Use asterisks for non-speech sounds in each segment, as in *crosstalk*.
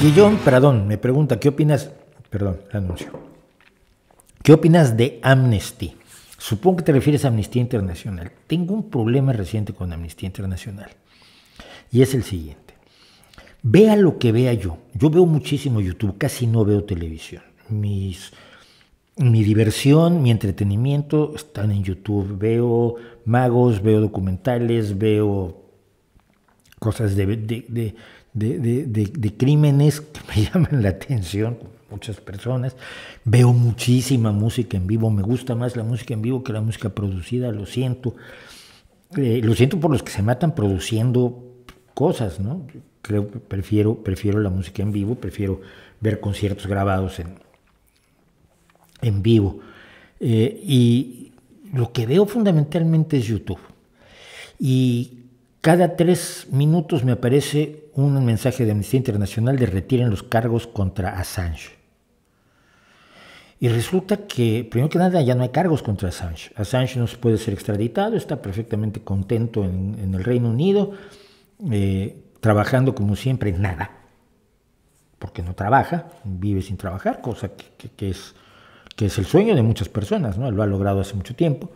Guillón perdón, me pregunta, ¿qué opinas? Perdón, anuncio. ¿Qué opinas de Amnesty? Supongo que te refieres a Amnistía Internacional. Tengo un problema reciente con Amnistía Internacional. Y es el siguiente. Vea lo que vea yo. Yo veo muchísimo YouTube, casi no veo televisión. Mis, mi diversión, mi entretenimiento están en YouTube. Veo magos, veo documentales, veo cosas de, de, crímenes que me *laughs* llaman la atención muchas personas. Veo muchísima música en vivo. Me gusta más la música en vivo que la música producida, lo siento. Eh, lo siento por los que se matan produciendo cosas, ¿no? Creo prefiero, prefiero la música en vivo, prefiero ver conciertos grabados en, en vivo. Eh, y lo que veo fundamentalmente es YouTube. Y cada tres minutos me aparece un mensaje de Amnistía Internacional de retiren los cargos contra Assange. Y resulta que, primero que nada, ya no hay cargos contra Assange. Assange no se puede ser extraditado, está perfectamente contento en, el Reino Unido, eh, trabajando como siempre en nada, porque no trabaja, vive sin trabajar, cosa que, es, que es el sueño de muchas personas, ¿no? lo ha logrado hace mucho tiempo.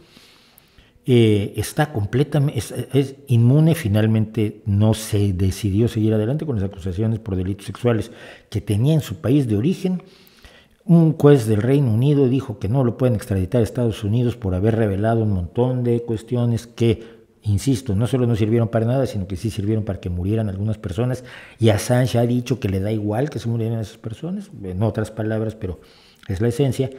Eh, está completamente, es, inmune, finalmente no se decidió seguir adelante con las acusaciones por delitos sexuales que tenía en su país de origen. Un juez del Reino Unido dijo que no lo pueden extraditar a Estados Unidos por haber revelado un montón de cuestiones que, insisto, no solo no sirvieron para nada, sino que sí sirvieron para que murieran algunas personas. Y Assange ha dicho que le da igual que se murieran esas personas, en otras palabras, pero es la esencia.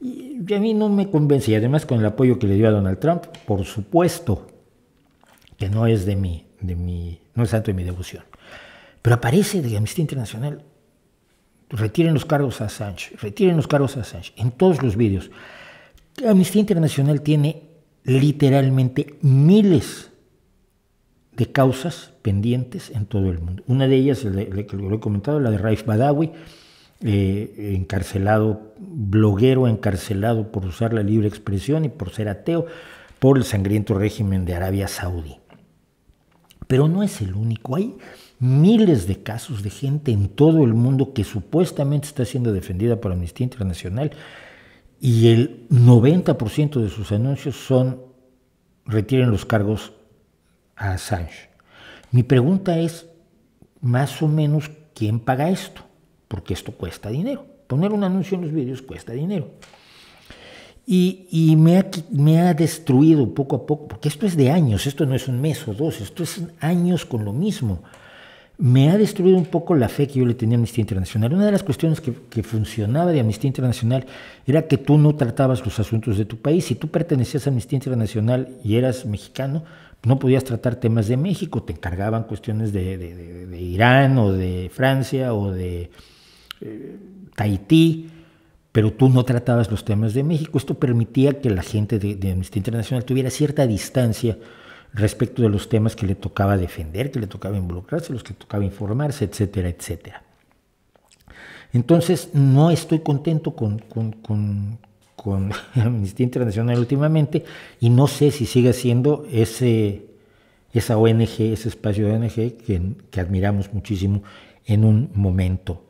Y a mí no me convence y además con el apoyo que le dio a Donald Trump, por supuesto que no es de mi, de mi, no es tanto de mi devoción. Pero aparece de Amnistía Internacional, retiren los cargos a Assange, retiren los cargos a Assange, en todos los vídeos. Amnistía Internacional tiene literalmente miles de causas pendientes en todo el mundo. Una de ellas, la que lo he comentado, la de Raif Badawi, eh, encarcelado bloguero encarcelado por usar la libre expresión y por ser ateo por el sangriento régimen de Arabia Saudí. Pero no es el único, hay miles de casos de gente en todo el mundo que supuestamente está siendo defendida por Amnistía Internacional y el 90% de sus anuncios son retiren los cargos a Assange. Mi pregunta es más o menos quién paga esto, porque esto cuesta dinero. Poner un anuncio en los vídeos cuesta dinero. Y, me, ha, me, ha, destruido poco a poco, porque esto es de años, esto no es un mes o dos, esto es años con lo mismo. Me ha destruido un poco la fe que yo le tenía a Amnistía Internacional. Una de las cuestiones que, funcionaba de Amnistía Internacional era que tú no tratabas los asuntos de tu país. Si tú pertenecías a Amnistía Internacional y eras mexicano, no podías tratar temas de México, te encargaban cuestiones de Irán o de Francia o de eh, Tahití, pero tú no tratabas los temas de México. Esto permitía que la gente de, Amnistía Internacional tuviera cierta distancia respecto de los temas que le tocaba defender, que le tocaba involucrarse, los que le tocaba informarse, etcétera, etcétera. Entonces, no estoy contento con, *laughs* Amnistía Internacional últimamente y no sé si sigue siendo ese, esa ONG, ese espacio de ONG que admiramos muchísimo en un momento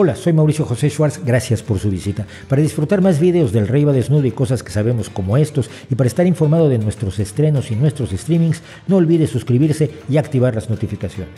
Hola, soy Mauricio José Schwartz, gracias por su visita. Para disfrutar más videos del Rey va desnudo y cosas que sabemos como estos, y para estar informado de nuestros estrenos y nuestros streamings, no olvide suscribirse y activar las notificaciones.